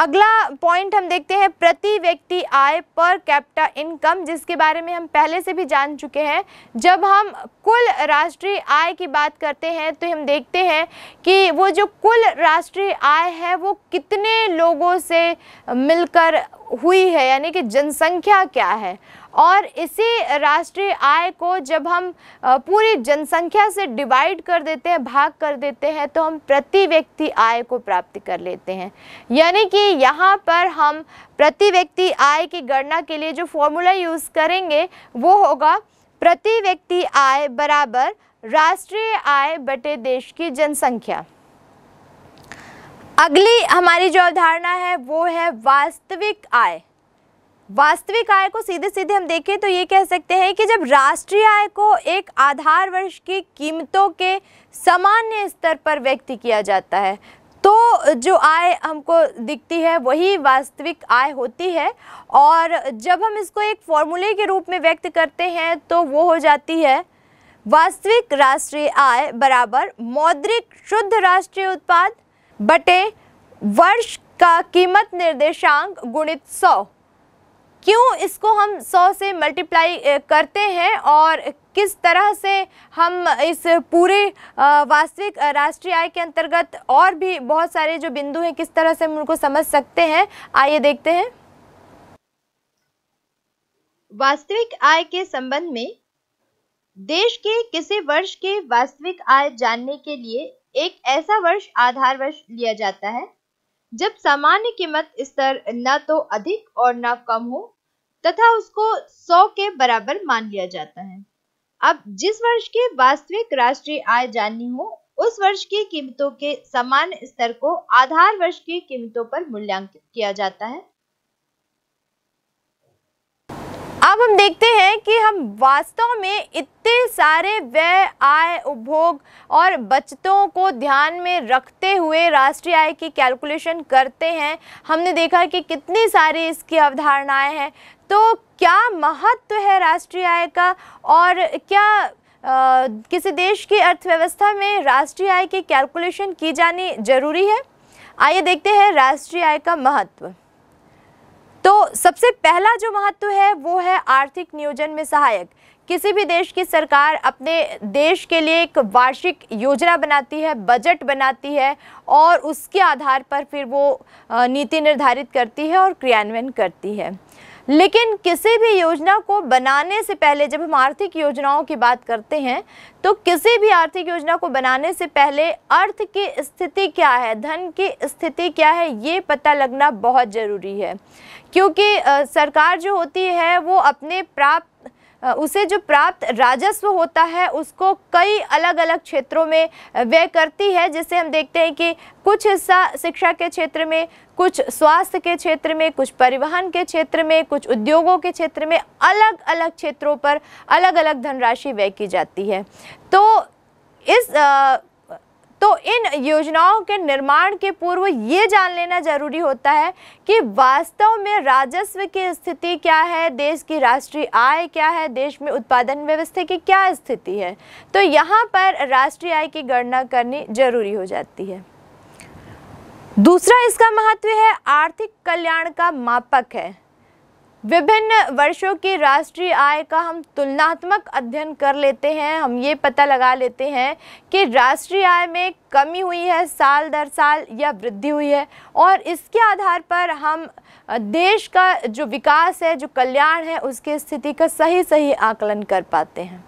अगला पॉइंट हम देखते हैं प्रति व्यक्ति आय पर कैपिटा इनकम जिसके बारे में हम पहले से भी जान चुके हैं जब हम कुल राष्ट्रीय आय की बात करते हैं तो हम देखते हैं कि वो जो कुल राष्ट्रीय आय है वो कितने लोगों से मिलकर हुई है यानी कि जनसंख्या क्या है और इसी राष्ट्रीय आय को जब हम पूरी जनसंख्या से डिवाइड कर देते हैं भाग कर देते हैं तो हम प्रति व्यक्ति आय को प्राप्त कर लेते हैं यानी कि यहाँ पर हम प्रति व्यक्ति आय की गणना के लिए जो फॉर्मूला यूज़ करेंगे वो होगा प्रति व्यक्ति आय बराबर राष्ट्रीय आय बटे देश की जनसंख्या अगली हमारी जो अवधारणा है वो है वास्तविक आय वास्तविक आय को सीधे सीधे हम देखें तो ये कह सकते हैं कि जब राष्ट्रीय आय को एक आधार वर्ष की कीमतों के सामान्य स्तर पर व्यक्त किया जाता है तो जो आय हमको दिखती है वही वास्तविक आय होती है और जब हम इसको एक फॉर्मूले के रूप में व्यक्त करते हैं तो वो हो जाती है वास्तविक राष्ट्रीय आय बराबर मौद्रिक शुद्ध राष्ट्रीय उत्पाद बटे वर्ष का कीमत निर्देशांक गुणित सौ क्यों इसको हम सौ से मल्टीप्लाई करते हैं और किस तरह से हम इस पूरे वास्तविक राष्ट्रीय आय के अंतर्गत और भी बहुत सारे जो बिंदु हैं किस तरह से हम उनको समझ सकते हैं आइए देखते हैं वास्तविक आय के संबंध में देश के किसी वर्ष के वास्तविक आय जानने के लिए एक ऐसा वर्ष आधार वर्ष लिया जाता है जब सामान्य कीमत स्तर न तो अधिक और न कम हो तथा उसको 100 के बराबर मान लिया जाता है अब जिस वर्ष की वास्तविक राष्ट्रीय आय जाननी हो उस वर्ष की कीमतों के सामान्य स्तर को आधार वर्ष की कीमतों पर मूल्यांकित किया जाता है अब हम देखते हैं कि हम वास्तव में इतने सारे व्यय आय उपभोग और बचतों को ध्यान में रखते हुए राष्ट्रीय आय की कैलकुलेशन करते हैं हमने देखा कि कितनी सारी इसकी अवधारणाएं हैं तो क्या महत्व है राष्ट्रीय आय का और क्या आ, किसी देश की अर्थव्यवस्था में राष्ट्रीय आय की कैलकुलेशन की जानी जरूरी है आइए देखते हैं राष्ट्रीय आय का महत्व तो सबसे पहला जो महत्व है वो है आर्थिक नियोजन में सहायक किसी भी देश की सरकार अपने देश के लिए एक वार्षिक योजना बनाती है बजट बनाती है और उसके आधार पर फिर वो नीति निर्धारित करती है और क्रियान्वयन करती है लेकिन किसी भी योजना को बनाने से पहले जब हम आर्थिक योजनाओं की बात करते हैं तो किसी भी आर्थिक योजना को बनाने से पहले अर्थ की स्थिति क्या है धन की स्थिति क्या है ये पता लगना बहुत ज़रूरी है क्योंकि सरकार जो होती है वो अपने प्राप्त उसे जो प्राप्त राजस्व होता है उसको कई अलग अलग क्षेत्रों में व्यय करती है जिससे हम देखते हैं कि कुछ हिस्सा शिक्षा के क्षेत्र में कुछ स्वास्थ्य के क्षेत्र में कुछ परिवहन के क्षेत्र में कुछ उद्योगों के क्षेत्र में अलग अलग क्षेत्रों पर अलग अलग धनराशि व्यय की जाती है तो इस आ, तो इन योजनाओं के निर्माण के पूर्व ये जान लेना जरूरी होता है कि वास्तव में राजस्व की स्थिति क्या है देश की राष्ट्रीय आय क्या है देश में उत्पादन व्यवस्था की क्या स्थिति है तो यहाँ पर राष्ट्रीय आय की गणना करनी जरूरी हो जाती है दूसरा इसका महत्व है आर्थिक कल्याण का मापक है विभिन्न वर्षों की राष्ट्रीय आय का हम तुलनात्मक अध्ययन कर लेते हैं हम ये पता लगा लेते हैं कि राष्ट्रीय आय में कमी हुई है साल दर साल या वृद्धि हुई है और इसके आधार पर हम देश का जो विकास है जो कल्याण है उसकी स्थिति का सही सही आकलन कर पाते हैं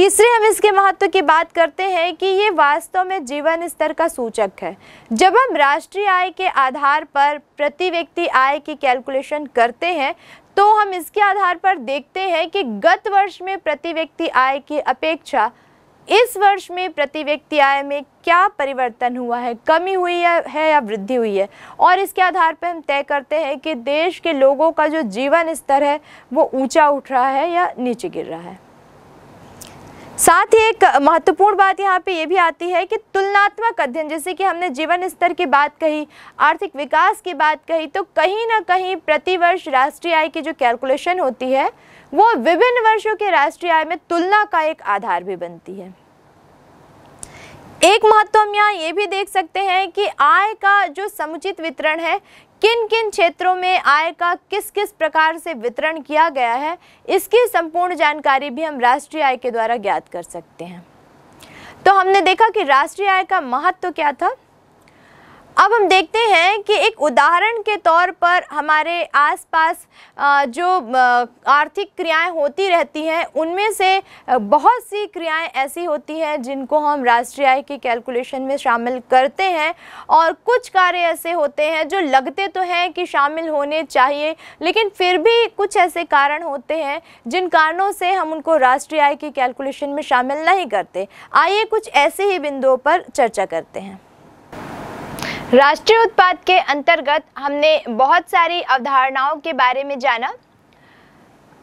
तीसरे हम इसके महत्व की बात करते हैं कि ये वास्तव में जीवन स्तर का सूचक है जब हम राष्ट्रीय आय के आधार पर प्रति व्यक्ति आय की कैलकुलेशन करते हैं तो हम इसके आधार पर देखते हैं कि गत वर्ष में प्रति व्यक्ति आय की अपेक्षा इस वर्ष में प्रति व्यक्ति आय में क्या परिवर्तन हुआ है कमी हुई है या वृद्धि हुई है और इसके आधार पर हम तय करते हैं कि देश के लोगों का जो जीवन स्तर है वो ऊंचा उठ रहा है या नीचे गिर रहा है साथ ही एक महत्वपूर्ण बात यहाँ पे ये भी आती है कि तुलनात्मक अध्ययन जैसे कि हमने जीवन स्तर की बात कही आर्थिक विकास की बात कही तो कहीं ना कहीं प्रतिवर्ष राष्ट्रीय आय की जो कैलकुलेशन होती है वो विभिन्न वर्षों के राष्ट्रीय आय में तुलना का एक आधार भी बनती है एक महत्व हम यहाँ ये भी देख सकते हैं कि आय का जो समुचित वितरण है किन किन क्षेत्रों में आय का किस किस प्रकार से वितरण किया गया है इसकी संपूर्ण जानकारी भी हम राष्ट्रीय आय के द्वारा ज्ञात कर सकते हैं तो हमने देखा कि राष्ट्रीय आय का महत्व तो क्या था अब हम देखते हैं कि एक उदाहरण के तौर पर हमारे आसपास जो आर्थिक क्रियाएं होती रहती हैं उनमें से बहुत सी क्रियाएं ऐसी होती हैं जिनको हम राष्ट्रीय आय की कैलकुलेशन में शामिल करते हैं और कुछ कार्य ऐसे होते हैं जो लगते तो हैं कि शामिल होने चाहिए लेकिन फिर भी कुछ ऐसे कारण होते हैं जिन कारणों से हम उनको राष्ट्रीय आय की कैलकुलेशन में शामिल नहीं करते आइए कुछ ऐसे ही बिंदुओं पर चर्चा करते हैं राष्ट्रीय उत्पाद के अंतर्गत हमने बहुत सारी अवधारणाओं के बारे में जाना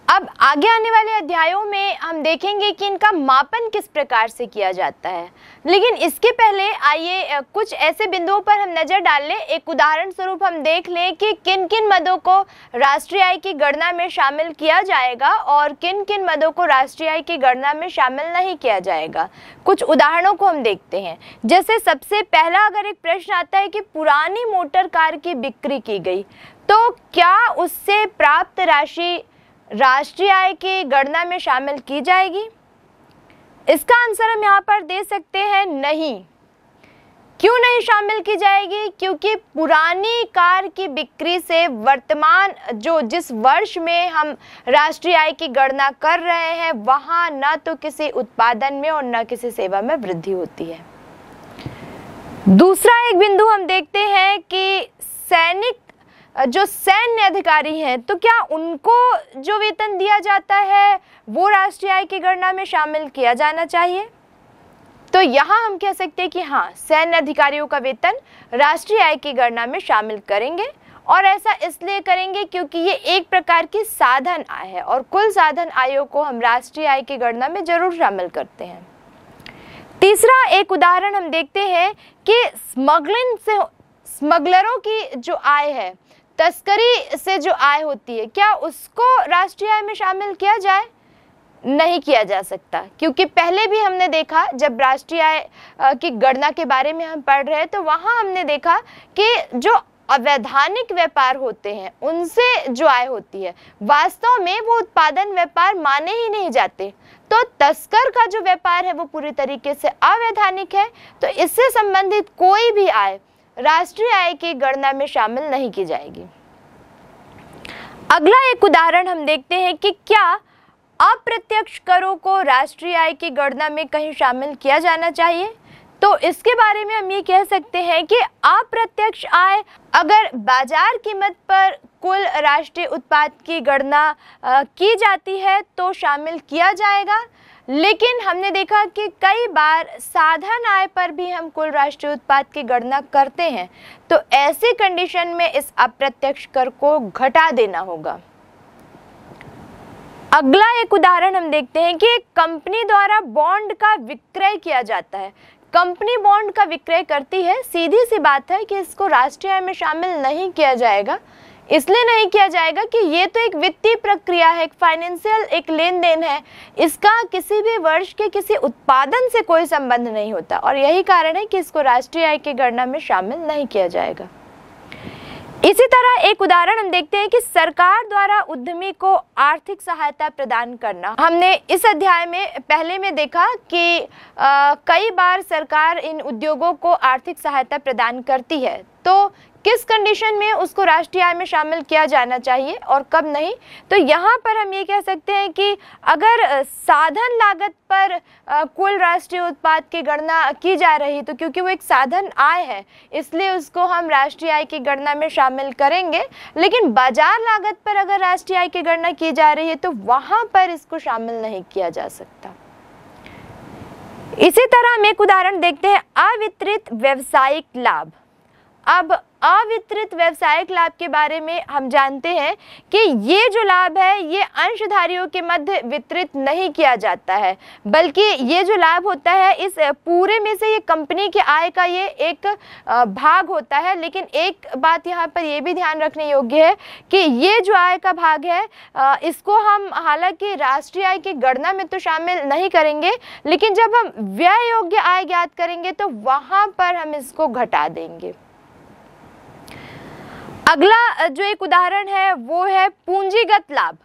अब आगे आने वाले अध्यायों में हम देखेंगे कि इनका मापन किस प्रकार से किया जाता है लेकिन इसके पहले आइए कुछ ऐसे बिंदुओं पर हम नज़र डाल लें एक उदाहरण स्वरूप हम देख लें कि किन किन मदों को राष्ट्रीय आय की गणना में शामिल किया जाएगा और किन किन मदों को राष्ट्रीय आय की गणना में शामिल नहीं किया जाएगा कुछ उदाहरणों को हम देखते हैं जैसे सबसे पहला अगर एक प्रश्न आता है कि पुरानी मोटर कार की बिक्री की गई तो क्या उससे प्राप्त राशि राष्ट्रीय आय की गणना में शामिल की जाएगी इसका आंसर हम यहाँ पर दे सकते हैं नहीं क्यों नहीं शामिल की जाएगी क्योंकि पुरानी कार की बिक्री से वर्तमान जो जिस वर्ष में हम राष्ट्रीय आय की गणना कर रहे हैं वहाँ ना तो किसी उत्पादन में और ना किसी सेवा में वृद्धि होती है दूसरा एक बिंदु हम देखते हैं कि सैनिक जो सैन्य अधिकारी हैं तो क्या उनको जो वेतन दिया जाता है वो राष्ट्रीय आय की गणना में शामिल किया जाना चाहिए तो यहाँ हम कह सकते हैं कि हाँ सैन्य अधिकारियों का वेतन राष्ट्रीय आय की गणना में शामिल करेंगे और ऐसा इसलिए करेंगे क्योंकि ये एक प्रकार की साधन आय है और कुल साधन आयों को हम राष्ट्रीय आय की गणना में जरूर शामिल करते हैं तीसरा एक उदाहरण हम देखते हैं कि स्मगलिंग से स्मगलरों की जो आय है तस्करी से जो आय होती है क्या उसको राष्ट्रीय आय में शामिल किया जाए नहीं किया जा सकता क्योंकि पहले भी हमने देखा जब राष्ट्रीय आय की गणना के बारे में हम पढ़ रहे हैं तो वहाँ हमने देखा कि जो अवैधानिक व्यापार होते हैं उनसे जो आय होती है वास्तव में वो उत्पादन व्यापार माने ही नहीं जाते तो तस्कर का जो व्यापार है वो पूरी तरीके से अवैधानिक है तो इससे संबंधित कोई भी आय राष्ट्रीय आय की गणना में शामिल नहीं की जाएगी अगला एक उदाहरण हम देखते हैं कि क्या अप्रत्यक्ष करों को राष्ट्रीय आय की गणना में कहीं शामिल किया जाना चाहिए तो इसके बारे में हम ये कह सकते हैं कि अप्रत्यक्ष आय अगर बाजार कीमत पर कुल राष्ट्रीय उत्पाद की गणना की जाती है तो शामिल किया जाएगा लेकिन हमने देखा कि कई बार साधन आय पर भी हम कुल राष्ट्रीय उत्पाद की गणना करते हैं तो ऐसी कंडीशन में इस अप्रत्यक्ष कर को घटा देना होगा अगला एक उदाहरण हम देखते हैं कि कंपनी द्वारा बॉन्ड का विक्रय किया जाता है कंपनी बॉन्ड का विक्रय करती है सीधी सी बात है कि इसको राष्ट्रीय आय में शामिल नहीं किया जाएगा इसलिए नहीं किया जाएगा कि ये तो एक वित्तीय प्रक्रिया है एक फाइनेंशियल एक लेन देन है इसका किसी भी वर्ष के किसी उत्पादन से कोई संबंध नहीं होता और यही कारण है कि इसको राष्ट्रीय आय की गणना में शामिल नहीं किया जाएगा इसी तरह एक उदाहरण हम देखते हैं कि सरकार द्वारा उद्यमी को आर्थिक सहायता प्रदान करना हमने इस अध्याय में पहले में देखा कि आ, कई बार सरकार इन उद्योगों को आर्थिक सहायता प्रदान करती है तो किस कंडीशन में उसको राष्ट्रीय आय में शामिल किया जाना चाहिए और कब नहीं तो यहाँ पर हम ये कह सकते हैं कि अगर साधन लागत पर कुल राष्ट्रीय उत्पाद की गणना की जा रही तो क्योंकि वो एक साधन आय है इसलिए उसको हम राष्ट्रीय आय की गणना में शामिल करेंगे लेकिन बाजार लागत पर अगर राष्ट्रीय आय की गणना की जा रही है तो वहाँ पर इसको शामिल नहीं किया जा सकता इसी तरह हम एक उदाहरण देखते हैं अवितरित व्यवसायिक लाभ अब अवितरित व्यावसायिक लाभ के बारे में हम जानते हैं कि ये जो लाभ है ये अंशधारियों के मध्य वितरित नहीं किया जाता है बल्कि ये जो लाभ होता है इस पूरे में से ये कंपनी के आय का ये एक भाग होता है लेकिन एक बात यहाँ पर ये भी ध्यान रखने योग्य है कि ये जो आय का भाग है इसको हम हालांकि राष्ट्रीय आय की गणना में तो शामिल नहीं करेंगे लेकिन जब हम व्यय योग्य आय ज्ञात करेंगे तो वहाँ पर हम इसको घटा देंगे अगला जो एक उदाहरण है वो है पूंजीगत लाभ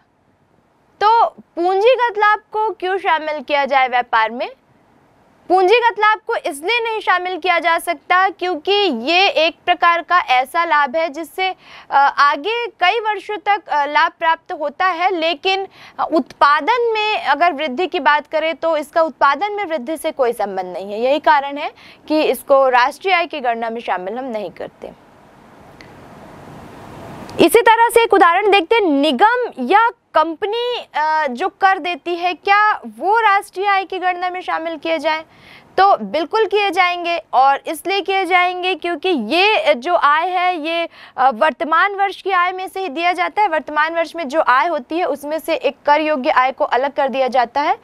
तो पूंजीगत लाभ को क्यों शामिल किया जाए व्यापार में पूंजीगत लाभ को इसलिए नहीं शामिल किया जा सकता क्योंकि ये एक प्रकार का ऐसा लाभ है जिससे आगे कई वर्षों तक लाभ प्राप्त होता है लेकिन उत्पादन में अगर वृद्धि की बात करें तो इसका उत्पादन में वृद्धि से कोई संबंध नहीं है यही कारण है कि इसको राष्ट्रीय आय की गणना में शामिल हम नहीं करते इसी तरह से एक उदाहरण देखते हैं निगम या कंपनी जो कर देती है क्या वो राष्ट्रीय आय की गणना में शामिल किए जाए तो बिल्कुल किए जाएंगे और इसलिए किए जाएंगे क्योंकि ये जो आय है ये वर्तमान वर्ष की आय में से ही दिया जाता है वर्तमान वर्ष में जो आय होती है उसमें से एक कर योग्य आय को अलग कर दिया जाता है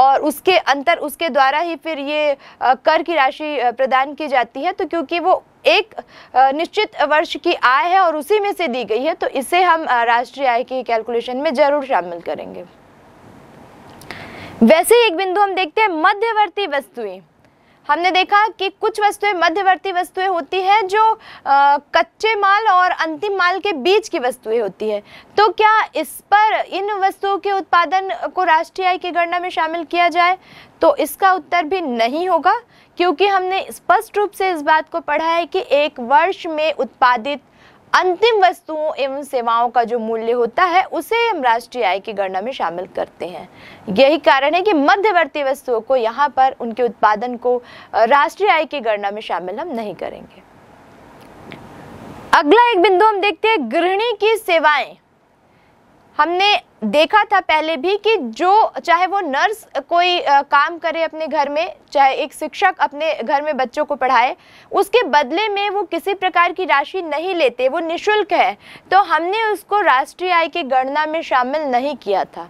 और उसके अंतर उसके द्वारा ही फिर ये कर की राशि प्रदान की जाती है तो क्योंकि वो एक निश्चित वर्ष की आय है और उसी में से दी गई है तो इसे हम राष्ट्रीय आय की कैलकुलेशन में ज़रूर शामिल करेंगे वैसे ही एक बिंदु हम देखते हैं मध्यवर्ती वस्तुएं हमने देखा कि कुछ वस्तुएं मध्यवर्ती वस्तुएं होती है जो आ, कच्चे माल और अंतिम माल के बीच की वस्तुएं होती है तो क्या इस पर इन वस्तुओं के उत्पादन को राष्ट्रीय आय की गणना में शामिल किया जाए तो इसका उत्तर भी नहीं होगा क्योंकि हमने स्पष्ट रूप से इस बात को पढ़ा है कि एक वर्ष में उत्पादित अंतिम वस्तुओं एवं सेवाओं का जो मूल्य होता है उसे हम राष्ट्रीय आय की गणना में शामिल करते हैं यही कारण है कि मध्यवर्ती वस्तुओं को यहाँ पर उनके उत्पादन को राष्ट्रीय आय की गणना में शामिल हम नहीं करेंगे अगला एक बिंदु हम देखते हैं गृहिणी की सेवाएं हमने देखा था पहले भी कि जो चाहे वो नर्स कोई काम करे अपने घर में चाहे एक शिक्षक अपने घर में बच्चों को पढ़ाए उसके बदले में वो किसी प्रकार की राशि नहीं लेते वो निशुल्क है तो हमने उसको राष्ट्रीय आय की गणना में शामिल नहीं किया था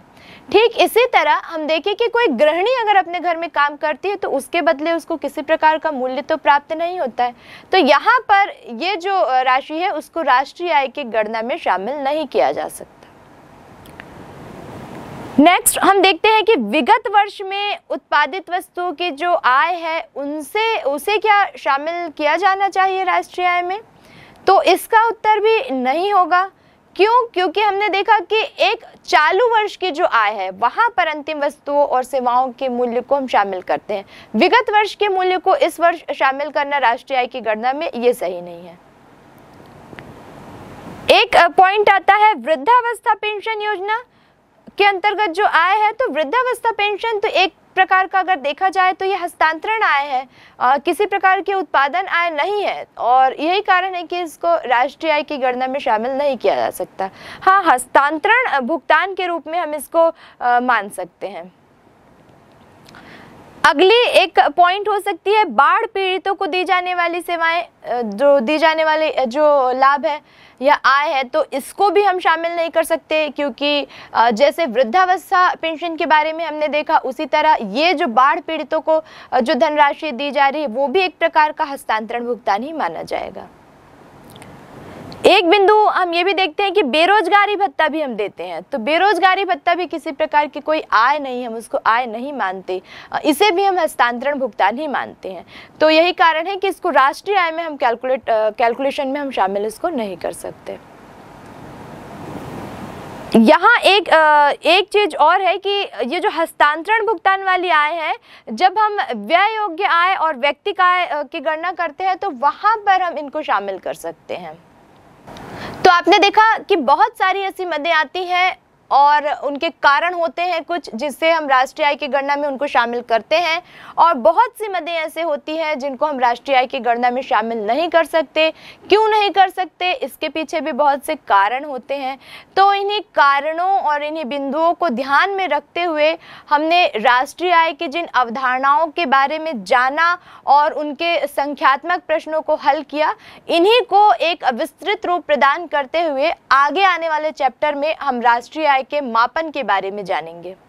ठीक इसी तरह हम देखें कि कोई गृहिणी अगर अपने घर में काम करती है तो उसके बदले उसको किसी प्रकार का मूल्य तो प्राप्त नहीं होता है तो यहाँ पर ये जो राशि है उसको राष्ट्रीय आय की गणना में शामिल नहीं किया जा सकता नेक्स्ट हम देखते हैं कि विगत वर्ष में उत्पादित वस्तुओं की जो आय है उनसे उसे क्या शामिल किया जाना चाहिए राष्ट्रीय आय में तो इसका उत्तर भी नहीं होगा क्यों क्योंकि हमने देखा कि एक चालू वर्ष की जो आय है वहाँ पर अंतिम वस्तुओं और सेवाओं के मूल्य को हम शामिल करते हैं विगत वर्ष के मूल्य को इस वर्ष शामिल करना राष्ट्रीय आय की गणना में ये सही नहीं है एक पॉइंट आता है वृद्धावस्था पेंशन योजना के अंतर्गत जो आय है तो वृद्धावस्था पेंशन तो एक प्रकार का अगर देखा जाए तो ये हस्तांतरण आय है आ, किसी प्रकार के उत्पादन आय नहीं है और यही कारण है कि इसको राष्ट्रीय आय की गणना में शामिल नहीं किया जा सकता हाँ हस्तांतरण भुगतान के रूप में हम इसको आ, मान सकते हैं अगली एक पॉइंट हो सकती है बाढ़ पीड़ितों को दी जाने वाली सेवाएं जो दी जाने वाले जो लाभ है या आय है तो इसको भी हम शामिल नहीं कर सकते क्योंकि जैसे वृद्धावस्था पेंशन के बारे में हमने देखा उसी तरह ये जो बाढ़ पीड़ितों को जो धनराशि दी जा रही है वो भी एक प्रकार का हस्तांतरण भुगतान ही माना जाएगा एक बिंदु हम ये भी देखते हैं कि बेरोजगारी भत्ता भी हम देते हैं तो बेरोजगारी भत्ता भी किसी प्रकार की कोई आय नहीं हम उसको आय नहीं मानते इसे भी हम हस्तांतरण भुगतान ही मानते हैं तो यही कारण है कि इसको राष्ट्रीय आय में हम कैलकुलेट कैलकुलेशन में हम शामिल इसको नहीं कर सकते यहाँ एक एक चीज़ और है कि ये जो हस्तांतरण भुगतान वाली आय है जब हम व्यय योग्य आय और व्यक्तिक आय की गणना करते हैं तो वहाँ पर हम इनको शामिल कर सकते हैं तो आपने देखा कि बहुत सारी ऐसी मदें आती हैं और उनके कारण होते हैं कुछ जिससे हम राष्ट्रीय आय की गणना में उनको शामिल करते हैं और बहुत सी मदें ऐसे होती हैं जिनको हम राष्ट्रीय आय की गणना में शामिल नहीं कर सकते क्यों नहीं कर सकते इसके पीछे भी बहुत से कारण होते हैं तो इन्हीं कारणों और इन्हीं बिंदुओं को ध्यान में रखते हुए हमने राष्ट्रीय आय की जिन अवधारणाओं के बारे में जाना और उनके संख्यात्मक प्रश्नों को हल किया इन्हीं को एक विस्तृत रूप प्रदान करते हुए आगे आने वाले चैप्टर में हम राष्ट्रीय निकाय के मापन के बारे में जानेंगे